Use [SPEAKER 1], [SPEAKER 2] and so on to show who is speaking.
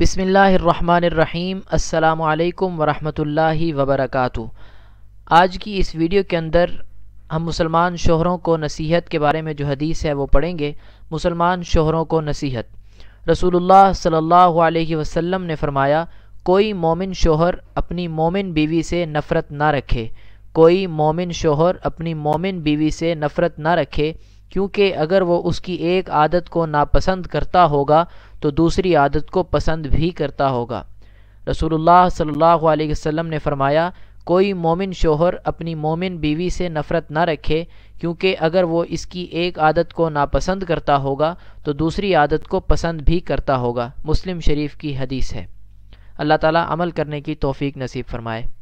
[SPEAKER 1] بسم اللہ الرحمن الرحیم السلام علیکم ورحمۃ اللہ وبرکاتہ آج کی اس ویڈیو کے اندر ہم مسلمان شوہروں کو نصیحت کے بارے میں جو حدیث ہے وہ پڑھیں گے مسلمان شوہروں کو نصیحت رسول اللہ صلی اللہ علیہ وسلم نے فرمایا کوئی مومن شوہر اپنی مومن بیوی سے نفرت نہ رکھے کوئی مومن شوہر اپنی مومن بیوی سے نفرت نہ رکھے کیونکہ اگر وہ اس کی ایک عادت کو ناپسند کرتا ہوگا تو دوسری عادت کو پسند بھی کرتا ہوگا رسول اللہ صلی اللہ علیہ وسلم نے فرمایا کوئی مومن شوہر اپنی مومن بیوی سے نفرت نہ رکھے کیونکہ اگر وہ اس کی ایک عادت کو ناپسند کرتا ہوگا تو دوسری عادت کو پسند بھی کرتا ہوگا مسلم شریف کی حدیث ہے اللہ تعالیٰ عمل کرنے کی توفیق نصیب فرمائے